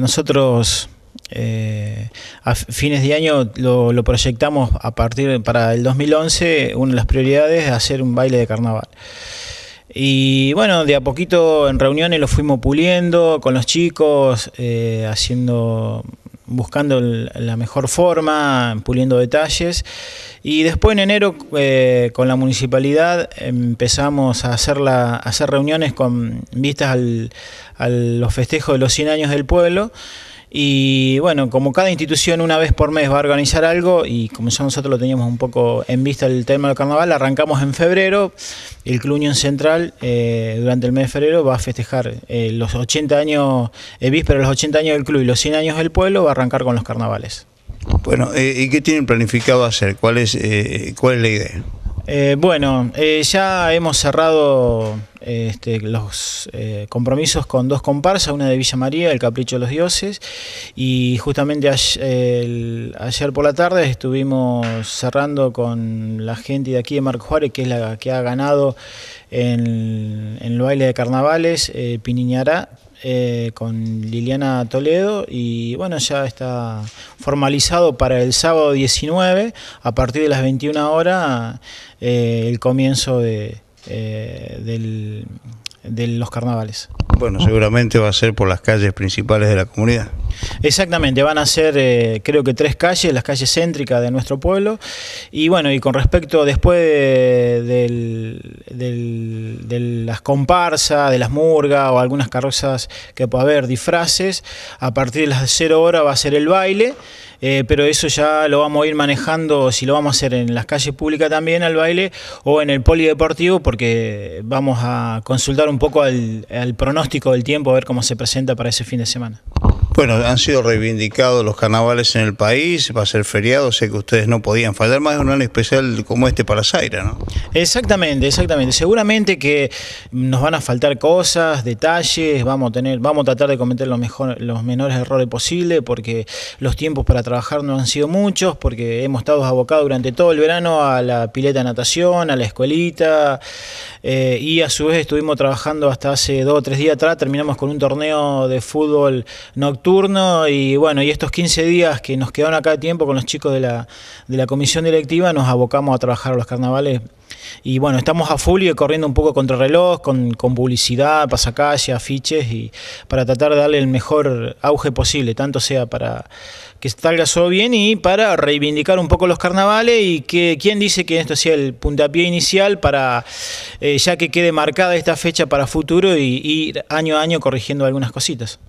nosotros eh, a fines de año lo, proyectamos a partir para el 2011, una de las prioridades es hacer un baile de carnaval. Y bueno, de a poquito en reuniones lo fuimos puliendo con los chicos, eh, haciendo buscando la mejor forma, puliendo detalles. Y después en enero eh, con la municipalidad empezamos a hacer, la, hacer reuniones con vistas al, a los festejos de los 100 años del pueblo. Y bueno, como cada institución una vez por mes va a organizar algo, y como ya nosotros lo teníamos un poco en vista el tema del carnaval, arrancamos en febrero. El Club Unión Central eh, durante el mes de febrero va a festejar eh, los 80 años, eh, víspera los 80 años del club y los 100 años del pueblo, va a arrancar con los carnavales. Bueno, eh, ¿y qué tienen planificado hacer? ¿Cuál es, cuál es la idea? bueno, ya hemos cerrado este, los eh, compromisos con dos comparsas, una de Villa María, El Capricho de los Dioses, y justamente ayer, por la tarde estuvimos cerrando con la gente de aquí de Marco Juárez, que es la que ha ganado en, el baile de carnavales, eh, Piniñará, eh, con Liliana Toledo y bueno, ya está formalizado para el sábado 19 a partir de las 21 horas el comienzo de, eh, del, de los carnavales. Bueno, seguramente va a ser por las calles principales de la comunidad. Exactamente, van a ser eh, creo que tres calles, las calles céntricas de nuestro pueblo. Y bueno, y con respecto después de, las comparsas, de las murgas o algunas carrozas que pueda haber, disfraces, a partir de las cero horas va a ser el baile. Eh, pero eso ya lo vamos a ir manejando, si lo vamos a hacer en las calles públicas también al baile o en el polideportivo, porque vamos a consultar un poco al, al pronóstico del tiempo, a ver cómo se presenta para ese fin de semana. Bueno, han sido reivindicados los carnavales en el país, va a ser feriado, sé que ustedes no podían faltar, más de un año especial como este para Zaira, ¿no? Exactamente, exactamente. Seguramente que nos van a faltar cosas, detalles, vamos a tener, vamos a tratar de cometer los mejor, los menores errores posibles, porque los tiempos para trabajar no han sido muchos, porque hemos estado abocados durante todo el verano a la pileta de natación, a la escuelita, eh, y a su vez estuvimos trabajando hasta hace dos o tres días atrás, terminamos con un torneo de fútbol nocturno turno y bueno, y estos 15 días que nos quedaron acá de tiempo con los chicos de la, de la comisión directiva, nos abocamos a trabajar los carnavales. Y bueno, estamos a full y corriendo un poco contra reloj, con, con publicidad, pasacalle, afiches, y para tratar de darle el mejor auge posible, tanto sea para que salga todo bien y para reivindicar un poco los carnavales y que quién dice que esto sea el puntapié inicial para eh, ya que quede marcada esta fecha para futuro y, año a año corrigiendo algunas cositas.